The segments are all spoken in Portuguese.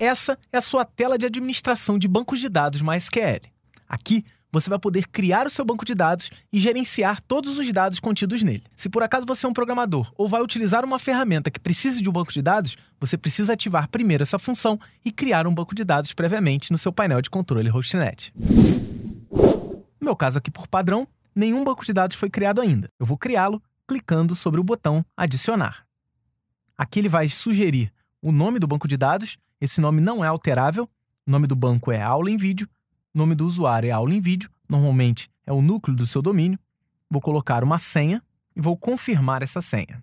Essa é a sua tela de administração de bancos de dados MySQL. Aqui, você vai poder criar o seu banco de dados e gerenciar todos os dados contidos nele. Se por acaso você é um programador ou vai utilizar uma ferramenta que precise de um banco de dados, você precisa ativar primeiro essa função e criar um banco de dados previamente no seu painel de controle hostnet. No meu caso aqui por padrão, nenhum banco de dados foi criado ainda. Eu vou criá-lo clicando sobre o botão adicionar. Aqui ele vai sugerir o nome do banco de dados, esse nome não é alterável, o nome do banco é aula em vídeo, o nome do usuário é aula em vídeo, normalmente é o núcleo do seu domínio, vou colocar uma senha e vou confirmar essa senha.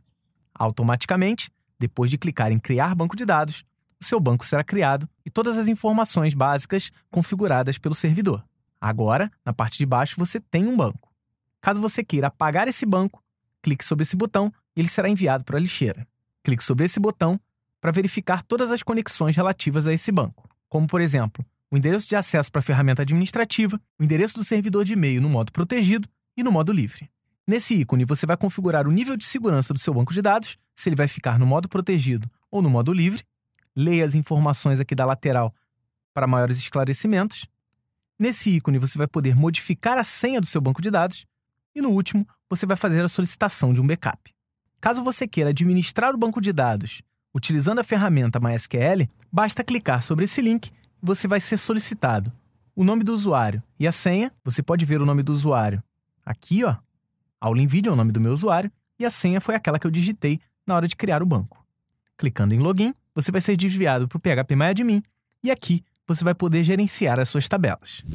Automaticamente, depois de clicar em criar banco de dados, o seu banco será criado e todas as informações básicas configuradas pelo servidor. Agora, na parte de baixo, você tem um banco. Caso você queira apagar esse banco, clique sobre esse botão e ele será enviado para a lixeira. Clique sobre esse botão para verificar todas as conexões relativas a esse banco, como, por exemplo, o endereço de acesso para a ferramenta administrativa, o endereço do servidor de e-mail no modo protegido e no modo livre. Nesse ícone, você vai configurar o nível de segurança do seu banco de dados, se ele vai ficar no modo protegido ou no modo livre. Leia as informações aqui da lateral para maiores esclarecimentos. Nesse ícone, você vai poder modificar a senha do seu banco de dados. E no último, você vai fazer a solicitação de um backup. Caso você queira administrar o banco de dados Utilizando a ferramenta MySQL, basta clicar sobre esse link e você vai ser solicitado o nome do usuário e a senha. Você pode ver o nome do usuário aqui, ó. Aula em vídeo é o nome do meu usuário e a senha foi aquela que eu digitei na hora de criar o banco. Clicando em login, você vai ser desviado para o PHP MyAdmin e aqui você vai poder gerenciar as suas tabelas.